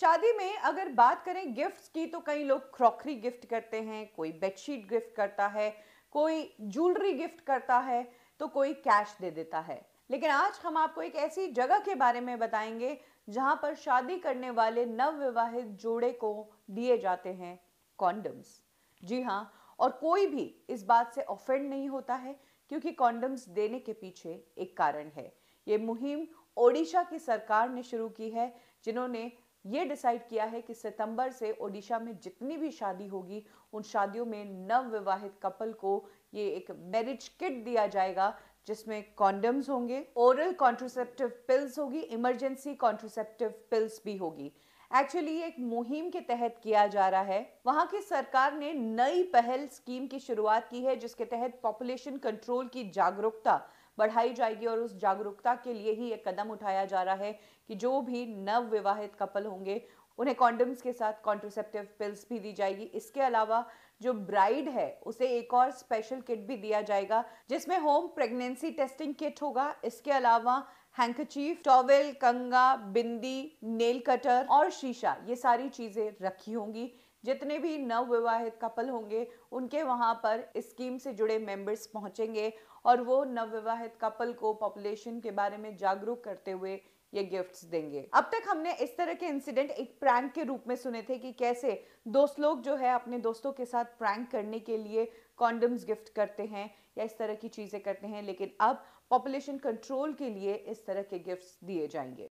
शादी में अगर बात करें गिफ्ट्स की तो कई लोग क्रॉकरी गिफ्ट करते हैं कोई बेडशीट गिफ्ट करता है कोई ज्वेलरी गिफ्ट करता है तो कोई कैश दे देता है लेकिन आज हम आपको एक ऐसी जगह के बारे में बताएंगे जहां पर शादी करने वाले नवविवाहित जोड़े को दिए जाते हैं कॉन्डम्स जी हाँ और कोई भी इस बात से ऑफेंड नहीं होता है क्योंकि कॉन्डम्स देने के पीछे एक कारण है ये मुहिम ओडिशा की सरकार ने शुरू की है जिन्होंने ये डिसाइड किया है कि सितंबर से ओडिशा में जितनी भी शादी होगी उन शादियों में नव विवाहित कपल को ये एक मैरिज किट दिया जाएगा जिसमें कॉन्डम्स होंगे ओरल कॉन्ट्रोसेप्टिव पिल्स होगी इमरजेंसी कॉन्ट्रोसेप्टिव पिल्स भी होगी एक्चुअली एक मुहिम के तहत किया जा रहा है वहां की सरकार ने नई पहल स्कीम की शुरुआत की है जिसके तहत पॉपुलेशन कंट्रोल की जागरूकता बढ़ाई जाएगी और उस जागरूकता के लिए ही एक कदम उठाया जा रहा है कि जो भी नव विवाहित कपल होंगे उन्हें कॉन्डम्स के साथ कॉन्ट्रोसेप्टिव पिल्स भी दी जाएगी इसके अलावा जो ब्राइड है उसे एक और स्पेशल किट भी दिया जाएगा जिसमें होम प्रेगनेंसी टेस्टिंग किट होगा इसके अलावा हैंकरचीफ टॉवेल कंगा बिंदी नेल कटर और शीशा ये सारी चीज़ें रखी होंगी जितने भी नवविवाहित कपल होंगे उनके वहाँ पर स्कीम से जुड़े मेंबर्स पहुँचेंगे और वो नवविवाहित कपल को पॉपुलेशन के बारे में जागरूक करते हुए या गिफ्ट देंगे अब तक हमने इस तरह के इंसिडेंट एक प्रैंक के रूप में सुने थे कि कैसे दोस्त लोग जो है अपने दोस्तों के साथ प्रैंक करने के लिए कॉन्डम्स गिफ्ट करते हैं या इस तरह की चीज़ें करते हैं लेकिन अब पॉपुलेशन कंट्रोल के लिए इस तरह के गिफ्ट्स दिए जाएंगे